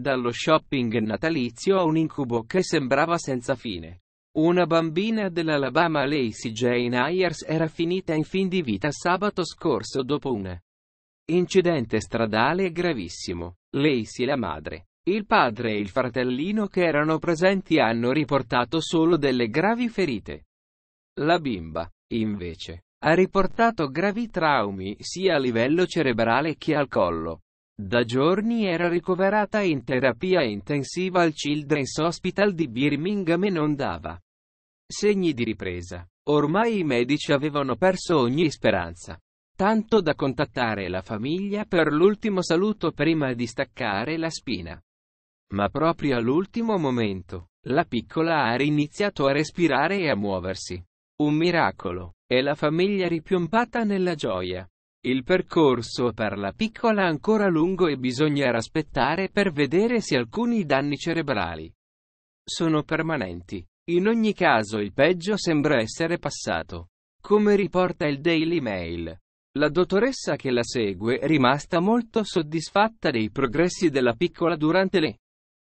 dallo shopping natalizio a un incubo che sembrava senza fine. Una bambina dell'Alabama Lacey Jane Ayers era finita in fin di vita sabato scorso dopo un incidente stradale gravissimo. Lacey la madre, il padre e il fratellino che erano presenti hanno riportato solo delle gravi ferite. La bimba, invece, ha riportato gravi traumi sia a livello cerebrale che al collo. Da giorni era ricoverata in terapia intensiva al Children's Hospital di Birmingham e non dava segni di ripresa. Ormai i medici avevano perso ogni speranza. Tanto da contattare la famiglia per l'ultimo saluto prima di staccare la spina. Ma proprio all'ultimo momento, la piccola ha riniziato a respirare e a muoversi. Un miracolo. E la famiglia ripiompata nella gioia. Il percorso per la piccola è ancora lungo e bisogna aspettare per vedere se alcuni danni cerebrali sono permanenti. In ogni caso il peggio sembra essere passato. Come riporta il Daily Mail, la dottoressa che la segue è rimasta molto soddisfatta dei progressi della piccola durante le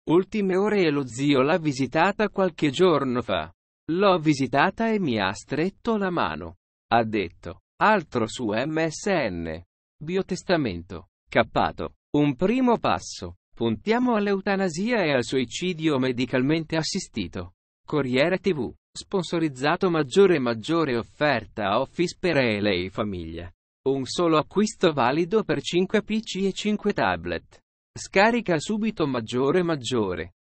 ultime ore e lo zio l'ha visitata qualche giorno fa. L'ho visitata e mi ha stretto la mano. Ha detto. Altro su MSN. Biotestamento. Cappato. Un primo passo. Puntiamo all'eutanasia e al suicidio medicalmente assistito. Corriere TV. Sponsorizzato maggiore e maggiore offerta Office per lei famiglia. Un solo acquisto valido per 5 PC e 5 tablet. Scarica subito maggiore maggiore.